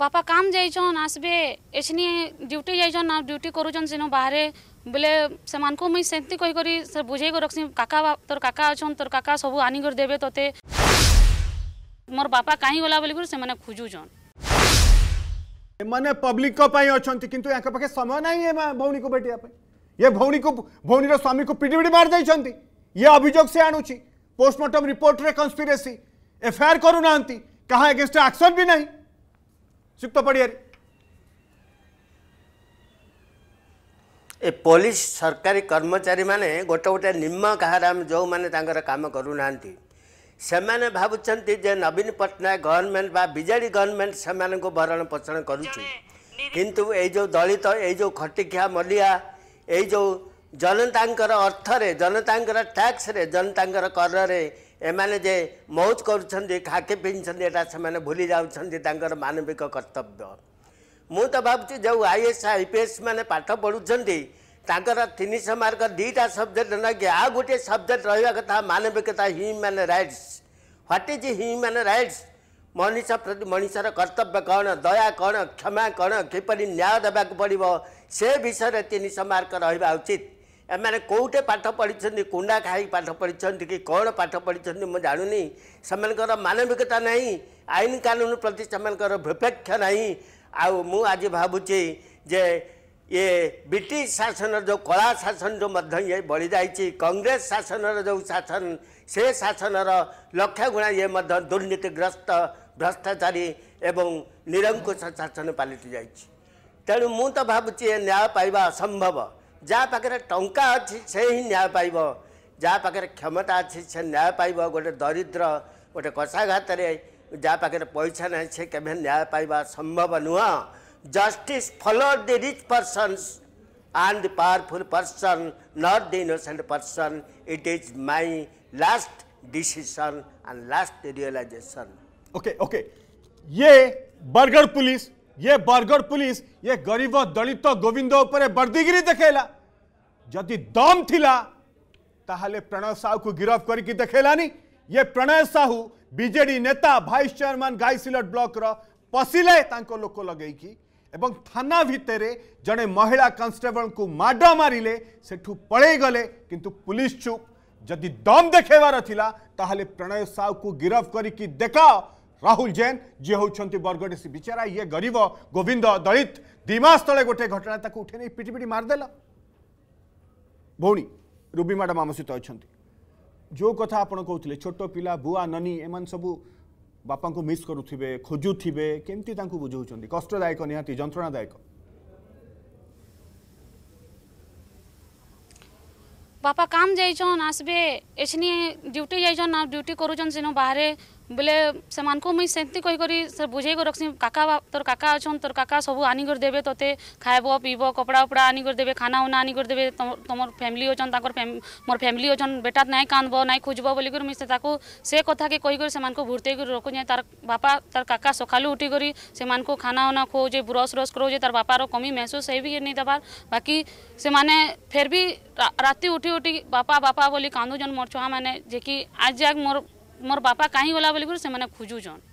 बापा काम जाइन आसबे एछनी ड्यूटी जाइन ना ड्यूटी कर बाहर बोले से मुई से बुझे रखसी काका तोर काका अच्छा तोर काका सब आनी देवे तोते मोर बापा कहीं गला बोल से खोजुचन पब्लिक को पाई समय ना ए भौनी को भेटिया ये भौनी को भौनी स्वामी को पिटीबिडी मार दै ये अभिजोग से आनुची पोस्टमार्टम रिपोर्ट रे एफआईआर करू नांती कहां अगेंस्ट भी नाही सुक्त पढ़ी हरी ए पुलिस सरकारी कर्मचारी माने गोटे गोटे निम्न कहा जो माने तांगर काम करूं ना आंटी समान भाव चंती जे नवीन पटना गवर्नमेंट बा बिजली गवर्नमेंट समान को बारान पसंद करूं ची किंतु ए जो दलित ए जो खट्टी मलिया ए जो जनतांगर अर्थरे जनतांगर टैक्सरे कर कार्यरे ଏମାନେ ଯେ ମଉଜ କରୁଛନ୍ତି ଖାକି ପିନ୍ଧିଛନ୍ତି ଏଇଟା ସେମାନେ ଭୁଲି ଯାଉଛନ୍ତି ତାଙ୍କର ମାନବିକ କର୍ତ୍ତବ୍ୟ ମୁଁ ତ ଭାବୁଛି ଯେଉଁ I S I P S ମାନେ ପାଠ ପଢ଼ୁଛନ୍ତି ତାଙ୍କର ତିନିଶହ ମାର୍କ ଦୁଇଟା ସବଜେକ୍ଟ ନାଇକି ଆଉ ଗୋଟିଏ ସବଜେକ୍ଟ ରହିବା କଥା ମାନବିକତା human rights what is human rights ମଣିଷ ପ୍ରତି ମଣିଷର କର୍ତ୍ତବ୍ୟ କ'ଣ ଦୟା କ'ଣ କ୍ଷମା କ'ଣ କିପରି ନ୍ୟାୟ ଦେବାକୁ ପଡ଼ିବ ସେ ବିଷୟରେ ତିନିଶହ ମାର୍କ ରହିବା ଉଚିତ एमा केटे पाठ पढिन्छ कुंडा खाइ पाठ पढिन्छ कि कन् पाठ पढिचन म जान् मानविकता नै आइन कानुन प्रतिसपेक्ष नै आउँ जे इ ब्रिटिस शासन जो कला शासन जो मध्य इ बढिजाइन्छ कङ्ग्रेस शासन र जो शासन से शासन र लक्ष्य गुणा इन्ध दुर्नीतिग्रस्त भ्रष्टाचारी एवं निरंकुश शासन पालटाइ तेणु म त भुचि य न्याय पाइबा असंभव जहाँ पाखे टा अच्छी से ही न्याय पाइब जहाँ पाखे क्षमता अच्छी से न्याय पाइब गोटे दरिद्र गोटे कषाघात जहाँ पाखे पैसा ना से कभी न्याय पाइबा संभव नुह justice follow the rich person and powerful person not the innocent person it is my last decision and last realization okay okay ये बर्गर पुलिस ये बर्गर पुलिस ये गरीब दलित गोविंद उपरे बर्दीगिरी देखेला जदि दम थिला ताहले प्रणय साहू को गिरफ करके देखेलानी ये प्रणय साहू बीजेडी नेता भाइस चेयरमैन गाईसिलट ब्लॉक पशिले लोक लगे एवं थाना भितर जड़े महिला कांस्टेबल को माड मारे से पलई गले किंतु पुलिस चुप जदि दम देखेबार ताहले प्रणय साहू को गिरफ करके देख राहुल जैन जी बरगढ़ बरगडेसी बिचारा ये गरीब गोविंद दलित दिमास तले गोटे घटना उठे नहीं पिटी पिटी मारदेला ଭଉଣୀ ରୁବି ମ୍ୟାଡ଼ାମ୍ ଆମ ସହିତ ଅଛନ୍ତି ଯେଉଁ କଥା ଆପଣ କହୁଥିଲେ ଛୋଟ ପିଲା ବୁଆ ନନୀ ଏମାନେ ସବୁ ବାପାଙ୍କୁ ମିସ୍ କରୁଥିବେ ଖୋଜୁଥିବେ କେମିତି ତାଙ୍କୁ ବୁଝାଉଛନ୍ତି କଷ୍ଟଦାୟକ ନିହାତି ଯନ୍ତ୍ରଣାଦାୟକ ବାପା କାମ ଯାଇଛନ୍ ଆସବେ ଏଛିନି ଡ୍ୟୁଟି ଯାଇଛନ୍ ଆଉ ଡ୍ୟୁଟି କରୁଛନ୍ ସେନ ବାହାରେ बोले से मुई से कहकर बुझे रखसी काका तोर काका अच्छा तोर काका सब आनी देवे तोते खाइब पीब कपड़ा उपड़ा आनीकर देवे खाना उना आनीकर देवे तुम फैमिली अच्छा मोर फैमिली अच्छा बेटा ना कांदब ना खुजब बोलकर मुझे से कथा के कहकर भुर्ते रखुचे तार बापा तार काका सका उठिकर से खाना उना खुआजे ब्रश व्रश कराऊे तार बापार कमी महसूस है भी नहीं देवार बाकी से मैंने फिर भी राति उठी उठी बापा बापा बोली कादुचन मोर छुआ मैंने जेकि आज जैक मोर मोर बापा कहीं गला बोल से खोजुन